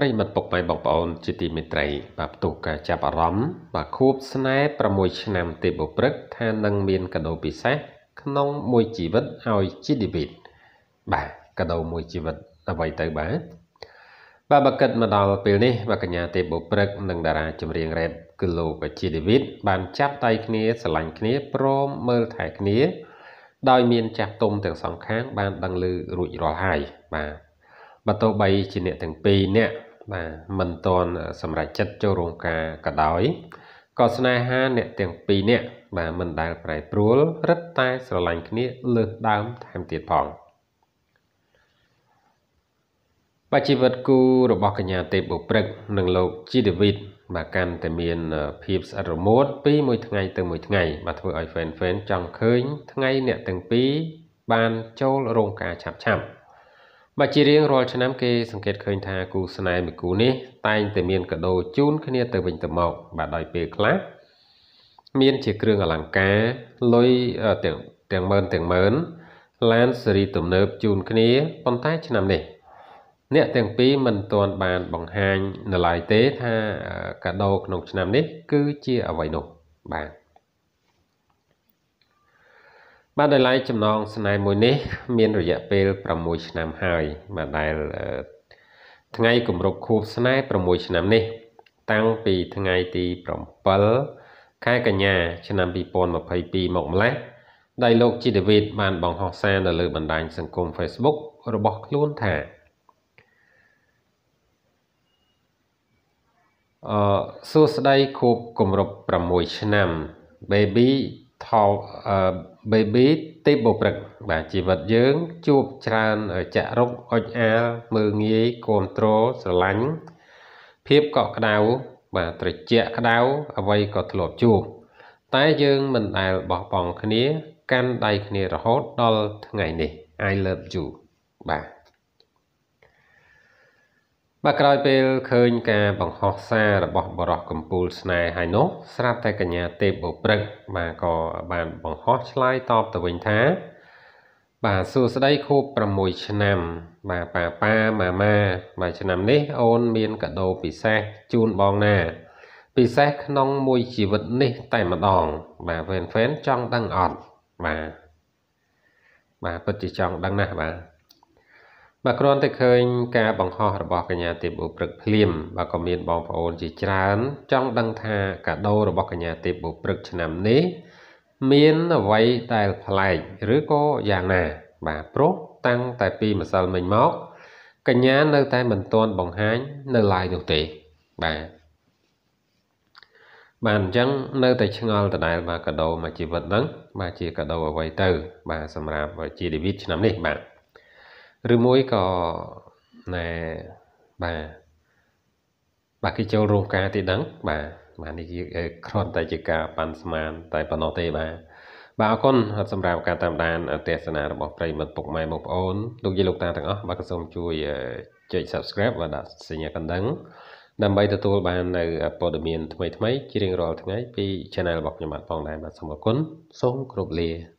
ប្រិមិត្តពុកម៉ែបងប្អូនជាទីមេត្រីបាទផ្ទុះការចាប់អារម្មណ៍បាទខួបស្នេហ៍6ឆ្នាំទេបុព្រឹកថានឹងមានកដោពិសេសក្នុងមួយជីវិតឲ្យជីវិតបាទកដោមួយជីវិតអ្វីទៅបាទបាទបើគិតមកដល់ពេលនេះបាទកញ្ញាទេបុព្រឹកនិងតារាចម្រៀងរ៉េបគឺលោកជីវិតបានចាប់ដៃគ្នាស្រឡាញ់គ្នាព្រមមើលថែគ្នាដោយមានចាស់ទុំទាំងសងខាងបានដឹងឮរួចរាល់ហើយបាទបើទោះបីជាអ្នកទាំងពីរនាក់បាទមិនតន់សម្រាប់ចិត្តចូលរោងការក៏ដោយក៏ស្នេហាអ្នកទាំងពីរនាក់បាទមិនដែលប្រែប្រួលរឹតតែស្រឡាញ់គ្នាលើសដើមថែមទៀតផងបជីវិតគូរបស់កញ្ញាទេពបុព្រឹកនិងលោកជីដេវីតបាទកាន់តែមានភាពស្អិតរមួតពីមួយថ្ងៃទៅមួយថ្ងៃបាទធ្វើឲ្យ fan fan ចង់ឃើញ ថ្ងៃអ្នកទាំងពីរបានចូលរោងការឆាប់ឆាប់មកជារៀងរាល់ឆ្នាំគេសង្កេតឃើញថាគូស្នេហ៍មួយគូនេះតែងតែមានកាដូជូនគ្នាទៅវិញទៅមកបាទដោយពេលខ្លះមានជាគ្រឿងអលង្ការលុយទាំងទាំងម៉ឺនទាំងម៉ឺនឡានស៊េរីទំនើបជូនគ្នាប៉ុន្តែឆ្នាំនេះអ្នកទាំងពីរមិនទាន់បានបង្ហាញនៅឡើយទេថាកាដូក្នុងឆ្នាំនេះគឺជាអ្វីនោះបាទបាទដោយឡែកចំណងស្នេហ៍មួយនេះ មានរយៈពេល6ឆ្នាំហើយបាទដែលថ្ងៃគម្រប់ខួបស្នេហ៍6ឆ្នាំនេះតាំងពីថ្ងៃទី7ខែកញ្ញាឆ្នាំ2022មកម្លេះដែលលោកជីដេវីតបានបង្ហោះសារនៅលើបណ្ដាញសង្គម Facebook របស់ខ្លួនថាអឺសួស្ដីខួបគម្រប់6ឆ្នាំ baby ថោអឺ baby ទេពបុព្រឹក បាទជីវិតយើងជួបច្រើនចាក់រុកអុចអាលមើងងាយគ្រប់ត្រស្រឡាញ់ភាពកក់ក្ដៅបាទត្រជាក់ក្ដៅអ្វីក៏ធ្លាប់ជួបតែយើង មិនដែលបោះបង់គ្នា កាន់ដៃគ្នារហូតដល់ថ្ងៃនេះ I love you បាទបាទក្រោយពេលឃើញការបង្ហោះសាររបស់បរោះកំពូលស្នេហ៍ហើយនោះ ស្រាប់តែកញ្ញាទេពបុព្រឹកបាទក៏បានបង្ហោះឆ្លើយតបទៅវិញថា បាទសួស្តីខួប6ឆ្នាំ បាទប៉ាប៉ាម៉ាម៉ាបាទឆ្នាំនេះអូនមាន កាដូពិសេសជូនបងណាពិសេសក្នុងមួយជីវិតនេះ តែម្ដង បាទហ្វេនហ្វេនចង់ដឹងអត់បាទបាទពិតជាចង់ដឹងណាស់បាទបាទគ្រាន់តែឃើញការបង្ហោះរបស់កញ្ញាទេពបុព្រឹកភ្លាមបាទក៏មានបងប្អូនជាច្រើនចង់ដឹងថាកាដូរបស់កញ្ញាទេពបុព្រឹកឆ្នាំនេះ មានអ្វីដែលប្លែកឬក៏យ៉ាងណា បាទព្រោះតាំងតែពីម្សិលមិញមកកញ្ញានៅតែមិនទាន់បង្ហាញនៅឡាយនោះទេបាទបាទអញ្ចឹងនៅតែឆ្ងល់ដដែលបាទកាដូមួយជីវិតហ្នឹងបាទជាកាដូអ្វីទៅបាទសម្រាប់ជា David ឆ្នាំនេះបាទឬមួយក៏ណែបាទបាទគេចូលរោងការទីដឹងបាទបាទនេះគ្រាន់តែជាការប៉ាន់ស្មាន តែប៉ុណ្ណោះទេបាទបាទអរគុណសម្រាប់ការតាមដានទេសនារបស់ប្រិមត្តពុកម៉ែបងប្អូនលោកយាយលោកតាទាំងអស់បាទក៏សូមជួយចុច Subscribe បាទដាក់សញ្ញាកណ្ដឹង ដើម្បីទទួលបាននៅព័ត៌មានថ្មីថ្មីជារៀងរាល់ថ្ងៃពី Channel របស់ខ្ញុំបាទផងដែរបាទសូមអរគុណសូមគោរពលា